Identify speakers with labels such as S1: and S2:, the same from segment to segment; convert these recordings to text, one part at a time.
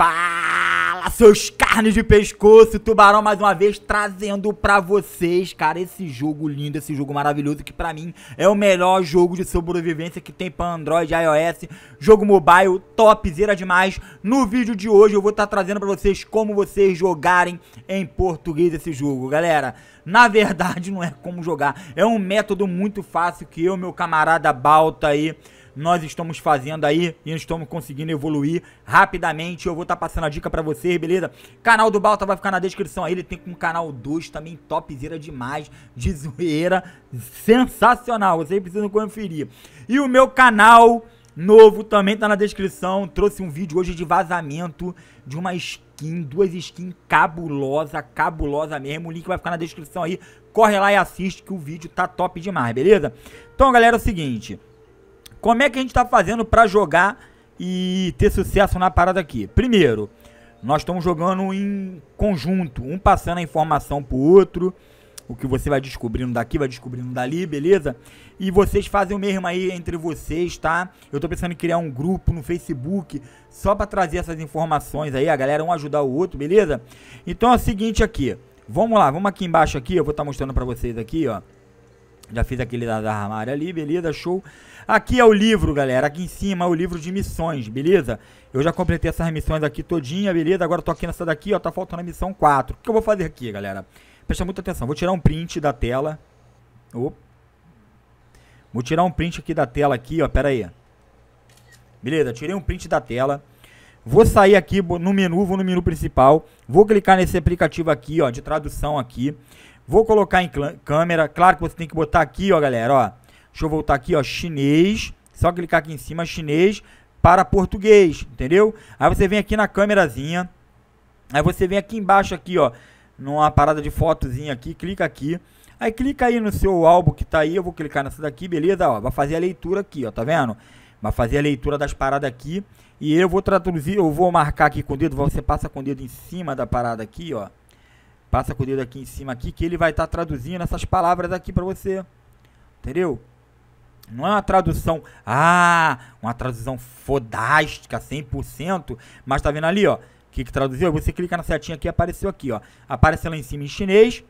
S1: Fala, seus carnes de pescoço, Tubarão mais uma vez trazendo pra vocês, cara, esse jogo lindo, esse jogo maravilhoso que pra mim é o melhor jogo de sobrevivência que tem pra Android, iOS, jogo mobile, topzera demais. No vídeo de hoje eu vou estar tá trazendo pra vocês como vocês jogarem em português esse jogo, galera. Na verdade não é como jogar, é um método muito fácil que eu, meu camarada Balta aí nós estamos fazendo aí e estamos conseguindo evoluir rapidamente. Eu vou estar tá passando a dica para vocês, beleza? Canal do Balta vai ficar na descrição aí. Ele tem um canal 2 também topzera demais, de zoeira, sensacional. Vocês precisam conferir. E o meu canal novo também tá na descrição. Trouxe um vídeo hoje de vazamento de uma skin, duas skins cabulosa, cabulosa mesmo. O link vai ficar na descrição aí. Corre lá e assiste que o vídeo tá top demais, beleza? Então, galera, é o seguinte, como é que a gente está fazendo para jogar e ter sucesso na parada aqui? Primeiro, nós estamos jogando em conjunto, um passando a informação para o outro, o que você vai descobrindo daqui, vai descobrindo dali, beleza? E vocês fazem o mesmo aí entre vocês, tá? Eu tô pensando em criar um grupo no Facebook só para trazer essas informações aí, a galera um ajudar o outro, beleza? Então é o seguinte aqui, vamos lá, vamos aqui embaixo aqui, eu vou estar tá mostrando para vocês aqui, ó. Já fiz aquele da, da armário ali, beleza, show. Aqui é o livro, galera. Aqui em cima é o livro de missões, beleza? Eu já completei essas missões aqui todinha, beleza? Agora tô aqui nessa daqui, ó. Tá faltando a missão 4. O que eu vou fazer aqui, galera? Presta muita atenção. Vou tirar um print da tela. Opa. Vou tirar um print aqui da tela aqui, ó. Pera aí. Beleza, tirei um print da tela. Vou sair aqui no menu, vou no menu principal. Vou clicar nesse aplicativo aqui, ó, de tradução aqui. Vou colocar em câmera. Claro que você tem que botar aqui, ó, galera, ó. Deixa eu voltar aqui, ó, chinês. Só clicar aqui em cima, chinês para português, entendeu? Aí você vem aqui na câmerazinha. Aí você vem aqui embaixo aqui, ó, numa parada de fotozinha aqui, clica aqui. Aí clica aí no seu álbum que tá aí, eu vou clicar nessa daqui, beleza? Ó, vai fazer a leitura aqui, ó, tá vendo? Vai fazer a leitura das paradas aqui e eu vou traduzir, eu vou marcar aqui com o dedo, você passa com o dedo em cima da parada aqui, ó. Passa com o dedo aqui em cima aqui que ele vai estar tá traduzindo essas palavras aqui para você. Entendeu? Não é uma tradução, ah, uma tradução fodástica, 100%, mas tá vendo ali, ó, o que, que traduziu? Você clica na setinha aqui apareceu aqui, ó, aparece lá em cima em chinês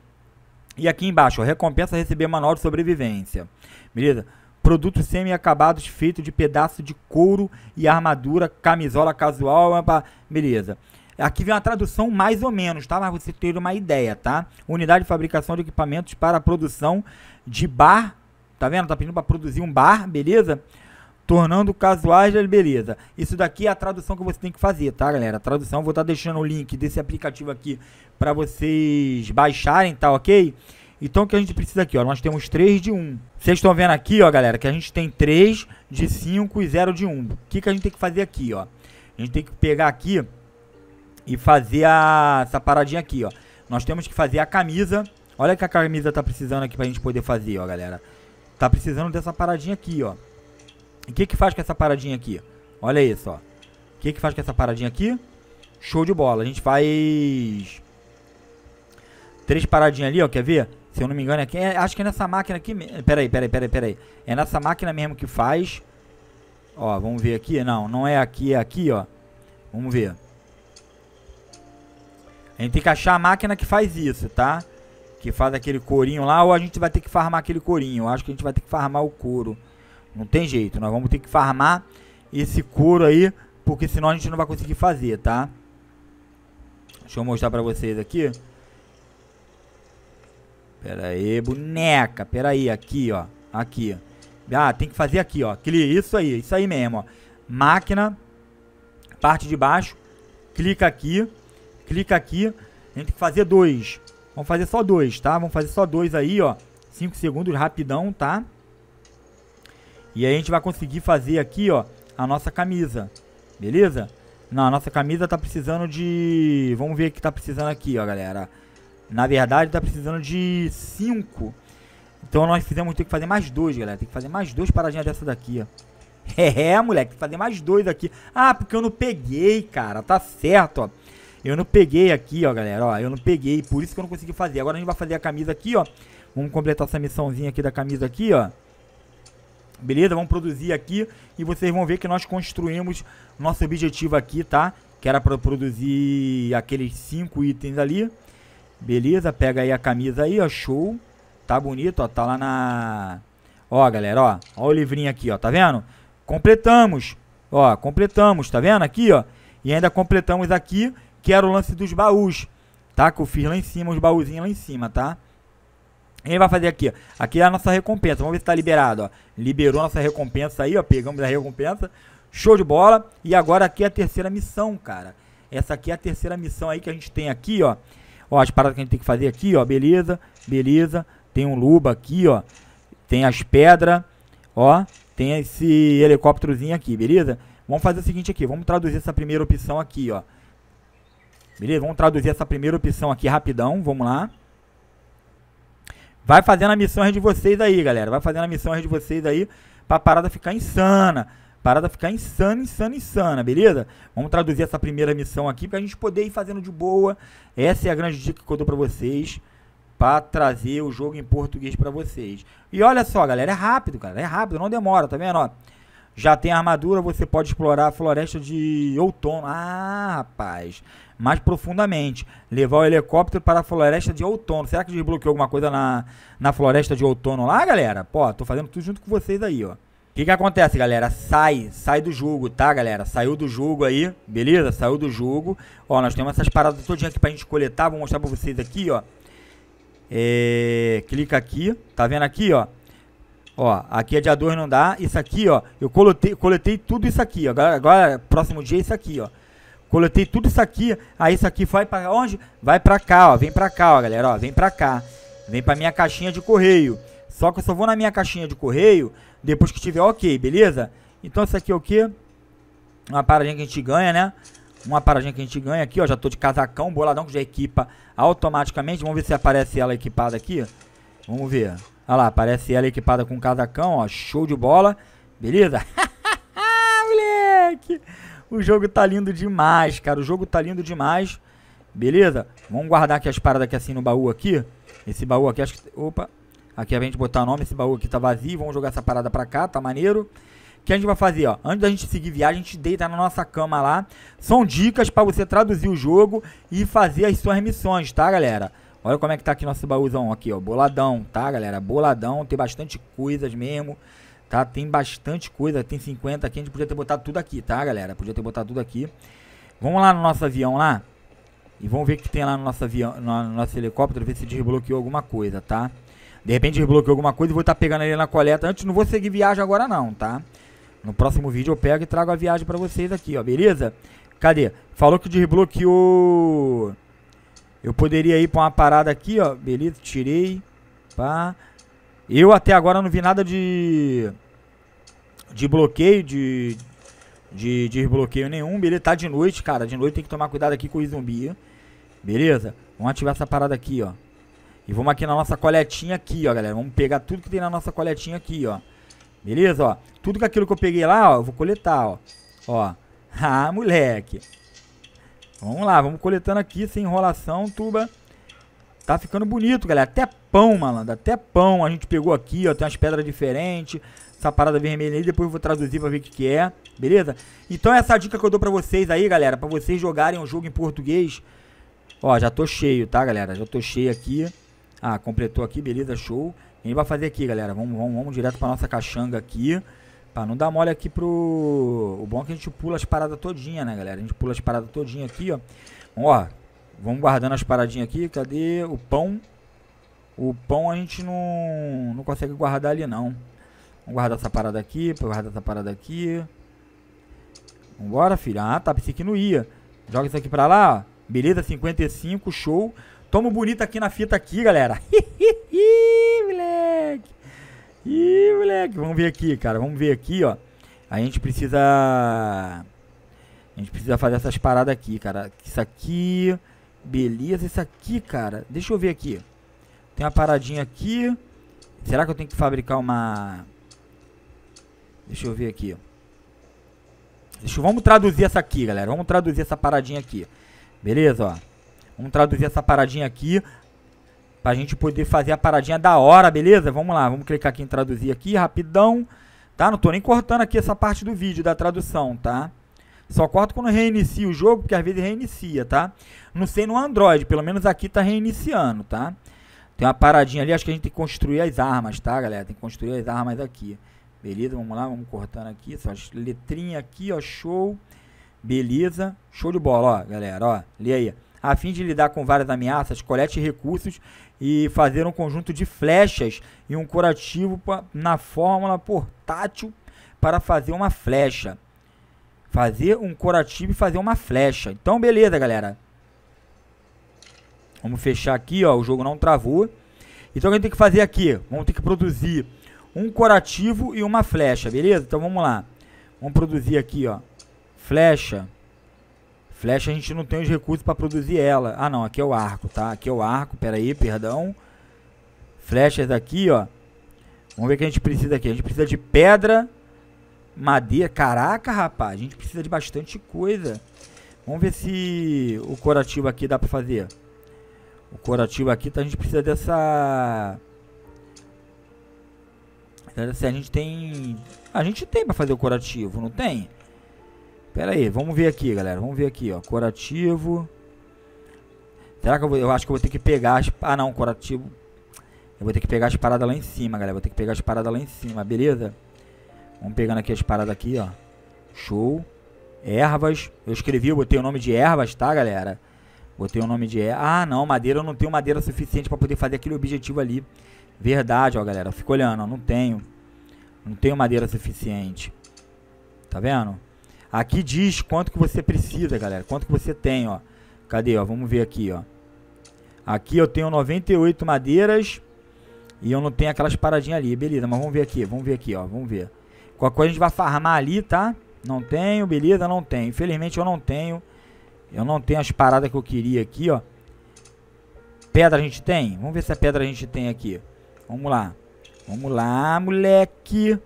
S1: e aqui embaixo, ó, recompensa receber manual de sobrevivência, beleza? Produtos semi-acabados feitos de pedaço de couro e armadura, camisola casual, beleza. Aqui vem uma tradução mais ou menos, tá? Mas você ter uma ideia, tá? Unidade de fabricação de equipamentos para produção de bar. Tá vendo? Tá pedindo para produzir um bar, beleza? tornando casuais, beleza. Isso daqui é a tradução que você tem que fazer, tá, galera? A tradução, vou estar tá deixando o link desse aplicativo aqui para vocês baixarem, tá ok? Então, o que a gente precisa aqui, ó, nós temos 3 de 1. Vocês estão vendo aqui, ó, galera, que a gente tem 3 de 5 e 0 de 1. O que, que a gente tem que fazer aqui, ó? A gente tem que pegar aqui e fazer a, essa paradinha aqui, ó. Nós temos que fazer a camisa. Olha que a camisa tá precisando aqui pra gente poder fazer, ó, galera. Tá precisando dessa paradinha aqui, ó. O que que faz com essa paradinha aqui? Olha isso, ó. O que que faz com essa paradinha aqui? Show de bola. A gente faz... Três paradinhas ali, ó. Quer ver? Se eu não me engano, aqui, é, é, acho que é nessa máquina aqui... Pera aí, pera aí, pera aí, pera aí. É nessa máquina mesmo que faz. Ó, vamos ver aqui. Não, não é aqui, é aqui, ó. Vamos ver. A gente tem que achar a máquina que faz isso, tá? Que faz aquele corinho lá, ou a gente vai ter que farmar aquele corinho. Eu acho que a gente vai ter que farmar o couro. Não tem jeito, nós vamos ter que farmar esse couro aí, porque senão a gente não vai conseguir fazer, tá? Deixa eu mostrar pra vocês aqui. Pera aí, boneca. Pera aí, aqui, ó. Aqui. Ah, tem que fazer aqui, ó. Isso aí, isso aí mesmo, ó. Máquina, parte de baixo, clica aqui clica aqui, a gente tem que fazer dois. Vamos fazer só dois, tá? Vamos fazer só dois aí, ó. cinco segundos, rapidão, tá? E aí a gente vai conseguir fazer aqui, ó, a nossa camisa. Beleza? Não, a nossa camisa tá precisando de... Vamos ver o que tá precisando aqui, ó, galera. Na verdade, tá precisando de cinco Então nós fizemos ter que fazer mais dois, galera. Tem que fazer mais dois paradinhas dessa daqui, ó. É, moleque, tem que fazer mais dois aqui. Ah, porque eu não peguei, cara. Tá certo, ó. Eu não peguei aqui, ó, galera, ó, eu não peguei, por isso que eu não consegui fazer. Agora a gente vai fazer a camisa aqui, ó. Vamos completar essa missãozinha aqui da camisa aqui, ó. Beleza? Vamos produzir aqui e vocês vão ver que nós construímos nosso objetivo aqui, tá? Que era para produzir aqueles cinco itens ali. Beleza? Pega aí a camisa aí, ó, show. Tá bonito, ó, tá lá na... Ó, galera, ó, ó o livrinho aqui, ó, tá vendo? Completamos, ó, completamos, tá vendo aqui, ó? E ainda completamos aqui que era o lance dos baús, tá? Que eu fiz lá em cima, os baúzinhos lá em cima, tá? E vai fazer aqui, ó. Aqui é a nossa recompensa. Vamos ver se tá liberado, ó. Liberou nossa recompensa aí, ó. Pegamos a recompensa. Show de bola. E agora aqui é a terceira missão, cara. Essa aqui é a terceira missão aí que a gente tem aqui, ó. Ó, as paradas que a gente tem que fazer aqui, ó. Beleza, beleza. Tem um luba aqui, ó. Tem as pedras, ó. Tem esse helicópterozinho aqui, beleza? Vamos fazer o seguinte aqui. Vamos traduzir essa primeira opção aqui, ó. Beleza? Vamos traduzir essa primeira opção aqui rapidão. Vamos lá. Vai fazendo a missão de vocês aí, galera. Vai fazendo a missão de vocês aí pra parada ficar insana. Parada ficar insana, insana, insana, beleza? Vamos traduzir essa primeira missão aqui pra gente poder ir fazendo de boa. Essa é a grande dica que eu dou pra vocês. Pra trazer o jogo em português pra vocês. E olha só, galera. É rápido, cara. É rápido, não demora, tá vendo? Ó. Já tem armadura, você pode explorar a floresta de outono. Ah, rapaz. Mais profundamente. Levar o helicóptero para a floresta de outono. Será que desbloqueou alguma coisa na, na floresta de outono lá, galera? Pô, tô fazendo tudo junto com vocês aí, ó. O que, que acontece, galera? Sai, sai do jogo, tá, galera? Saiu do jogo aí, beleza? Saiu do jogo. Ó, nós temos essas paradas todinha aqui pra gente coletar. Vou mostrar pra vocês aqui, ó. É, clica aqui, tá vendo aqui, ó? Ó, aqui é dia 2 não dá. Isso aqui, ó, eu coletei, coletei tudo isso aqui, ó. Agora, agora, próximo dia é isso aqui, ó. Coletei tudo isso aqui, aí isso aqui vai para onde? Vai para cá, ó. Vem para cá, ó, galera, ó. Vem para cá. Vem para minha caixinha de correio. Só que eu só vou na minha caixinha de correio depois que tiver OK, beleza? Então isso aqui é o quê? Uma paradinha que a gente ganha, né? Uma paradinha que a gente ganha aqui, ó. Já tô de casacão, boladão que já equipa automaticamente. Vamos ver se aparece ela equipada aqui. Vamos ver. Olha lá, aparece ela equipada com um casacão, ó, show de bola. Beleza? moleque! O jogo tá lindo demais, cara. O jogo tá lindo demais. Beleza? Vamos guardar aqui as paradas aqui assim no baú aqui. Esse baú aqui, acho que... Opa! Aqui é a gente botar nome, esse baú aqui tá vazio. Vamos jogar essa parada pra cá, tá maneiro. O que a gente vai fazer, ó? Antes da gente seguir viagem, a gente deita na nossa cama lá. São dicas pra você traduzir o jogo e fazer as suas missões, tá, galera? Olha como é que tá aqui nosso baúzão aqui, ó. Boladão, tá, galera? Boladão, tem bastante coisas mesmo. Tá, tem bastante coisa, tem 50 aqui, a gente podia ter botado tudo aqui, tá, galera? Podia ter botado tudo aqui. Vamos lá no nosso avião lá. E vamos ver o que tem lá no nosso avião, no nosso helicóptero, ver se desbloqueou alguma coisa, tá? De repente desbloqueou alguma coisa e vou estar tá pegando ele na coleta. Antes não vou seguir viagem agora não, tá? No próximo vídeo eu pego e trago a viagem pra vocês aqui, ó, beleza? Cadê? Falou que desbloqueou... Eu poderia ir para uma parada aqui, ó. Beleza, tirei. Pá. Eu até agora não vi nada de. De bloqueio, de. De, de bloqueio nenhum. Beleza, tá de noite, cara. De noite tem que tomar cuidado aqui com o zumbi. Beleza? Vamos ativar essa parada aqui, ó. E vamos aqui na nossa coletinha aqui, ó, galera. Vamos pegar tudo que tem na nossa coletinha aqui, ó. Beleza, ó. Tudo que aquilo que eu peguei lá, ó, eu vou coletar, ó. Ó. Ah, moleque. Vamos lá, vamos coletando aqui sem enrolação, tuba. Tá ficando bonito, galera. Até pão, malandro. Até pão a gente pegou aqui, ó. Tem umas pedras diferentes. Essa parada vermelha aí, depois eu vou traduzir pra ver o que, que é. Beleza? Então essa dica que eu dou pra vocês aí, galera. Pra vocês jogarem o um jogo em português. Ó, já tô cheio, tá, galera? Já tô cheio aqui. Ah, completou aqui, beleza, show. E a gente vai fazer aqui, galera. Vamos, vamos, vamos direto pra nossa caixanga aqui não dá mole aqui pro... O bom é que a gente pula as paradas todinha, né, galera? A gente pula as paradas todinha aqui, ó. Ó, vamos guardando as paradinhas aqui. Cadê o pão? O pão a gente não, não consegue guardar ali, não. Vamos guardar essa parada aqui, guardar essa parada aqui. Vambora, filha. Ah, tá, pensei que não ia. Joga isso aqui pra lá, ó. Beleza, 55, show. Toma bonito aqui na fita aqui, galera. E, moleque, vamos ver aqui, cara. Vamos ver aqui, ó. A gente precisa. A gente precisa fazer essas paradas aqui, cara. Isso aqui. Beleza, isso aqui, cara. Deixa eu ver aqui. Tem uma paradinha aqui. Será que eu tenho que fabricar uma. Deixa eu ver aqui. Deixa eu... Vamos traduzir essa aqui, galera. Vamos traduzir essa paradinha aqui. Beleza, ó. Vamos traduzir essa paradinha aqui. Pra gente poder fazer a paradinha da hora, beleza? Vamos lá, vamos clicar aqui em traduzir aqui, rapidão. Tá? Não tô nem cortando aqui essa parte do vídeo, da tradução, tá? Só corto quando reinicia o jogo, porque às vezes reinicia, tá? Não sei no Android, pelo menos aqui tá reiniciando, tá? Tem uma paradinha ali, acho que a gente tem que construir as armas, tá, galera? Tem que construir as armas aqui. Beleza, vamos lá, vamos cortando aqui, só letrinha aqui, ó, show. Beleza, show de bola, ó, galera, ó, lê aí. A fim de lidar com várias ameaças, colete recursos e fazer um conjunto de flechas e um curativo pra, na fórmula portátil para fazer uma flecha. Fazer um curativo e fazer uma flecha. Então, beleza, galera. Vamos fechar aqui, ó. O jogo não travou. Então, o que a gente tem que fazer aqui? Vamos ter que produzir um curativo e uma flecha, beleza? Então, vamos lá. Vamos produzir aqui, ó. Flecha. Flecha a gente não tem os recursos para produzir ela. Ah, não, aqui é o arco, tá? Aqui é o arco, peraí, perdão. Flechas é aqui, ó. Vamos ver o que a gente precisa aqui. A gente precisa de pedra, madeira. Caraca, rapaz, a gente precisa de bastante coisa. Vamos ver se o curativo aqui dá para fazer. O curativo aqui, tá, a gente precisa dessa... Se a gente tem... A gente tem para fazer o curativo, não tem? Pera aí, vamos ver aqui, galera. Vamos ver aqui, ó. Curativo. Será que eu, vou, eu acho que eu vou ter que pegar as... Ah, não, curativo. Eu vou ter que pegar as paradas lá em cima, galera. Vou ter que pegar as paradas lá em cima, beleza? Vamos pegando aqui as paradas aqui, ó. Show. Ervas. Eu escrevi, eu botei o nome de ervas, tá, galera? Botei o nome de ervas. Ah, não, madeira. Eu não tenho madeira suficiente para poder fazer aquele objetivo ali. Verdade, ó, galera. Fica olhando, ó. Não tenho. Não tenho madeira suficiente. Tá vendo? Aqui diz quanto que você precisa, galera. Quanto que você tem, ó. Cadê, ó? Vamos ver aqui, ó. Aqui eu tenho 98 madeiras e eu não tenho aquelas paradinhas ali. Beleza, mas vamos ver aqui, vamos ver aqui, ó. Vamos ver. Qual coisa a gente vai farmar ali, tá? Não tenho, beleza? Não tenho. Infelizmente eu não tenho. Eu não tenho as paradas que eu queria aqui, ó. Pedra a gente tem? Vamos ver se a é pedra a gente tem aqui. Vamos lá. Vamos lá, moleque.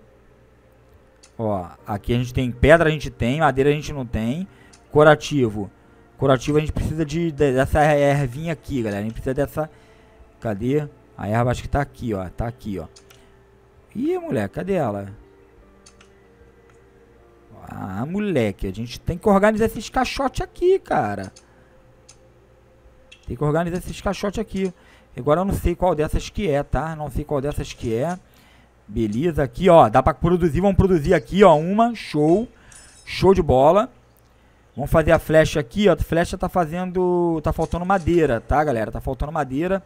S1: Ó, aqui a gente tem pedra, a gente tem, madeira a gente não tem. Curativo. Curativo a gente precisa de, de dessa ervinha aqui, galera. A gente precisa dessa... Cadê? A erva acho que tá aqui, ó. Tá aqui, ó. Ih, moleque, cadê ela? Ah, moleque, a gente tem que organizar esses caixotes aqui, cara. Tem que organizar esses caixotes aqui. Agora eu não sei qual dessas que é, tá? Não sei qual dessas que é. Beleza, aqui, ó. Dá pra produzir. Vamos produzir aqui, ó. Uma, show. Show de bola. Vamos fazer a flecha aqui, ó. A flecha tá fazendo... Tá faltando madeira, tá, galera? Tá faltando madeira.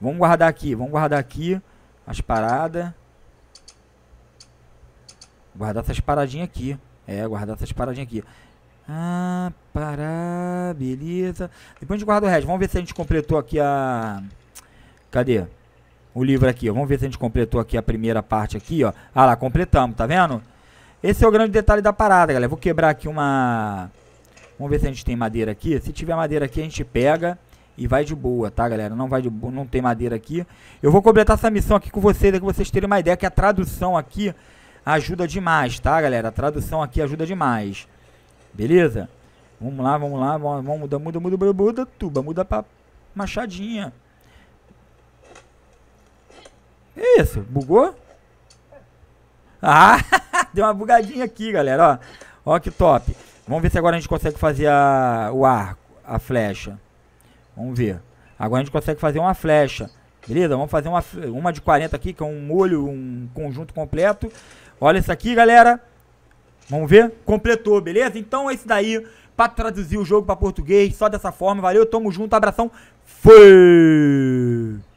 S1: Vamos guardar aqui. Vamos guardar aqui as paradas. Guardar essas paradinhas aqui. É, guardar essas paradinhas aqui. Ah, parar, beleza. Depois a gente guarda o resto. Vamos ver se a gente completou aqui a... Cadê? o livro aqui. Ó. Vamos ver se a gente completou aqui a primeira parte aqui, ó. Ah lá, completamos, tá vendo? Esse é o grande detalhe da parada, galera. Vou quebrar aqui uma... Vamos ver se a gente tem madeira aqui. Se tiver madeira aqui, a gente pega e vai de boa, tá, galera? Não vai de boa, não tem madeira aqui. Eu vou completar essa missão aqui com vocês, para é vocês terem uma ideia que a tradução aqui ajuda demais, tá, galera? A tradução aqui ajuda demais. Beleza? Vamos lá, vamos lá, vamos, vamos mudar, muda, muda, muda, muda, tuba, muda pra machadinha. É isso, bugou? Ah, deu uma bugadinha aqui, galera, ó. Ó que top. Vamos ver se agora a gente consegue fazer a, o arco, a flecha. Vamos ver. Agora a gente consegue fazer uma flecha. Beleza? Vamos fazer uma, uma de 40 aqui, que é um molho, um conjunto completo. Olha isso aqui, galera. Vamos ver? Completou, beleza? Então é isso daí. Pra traduzir o jogo pra português, só dessa forma. Valeu, tamo junto, abração. Fui!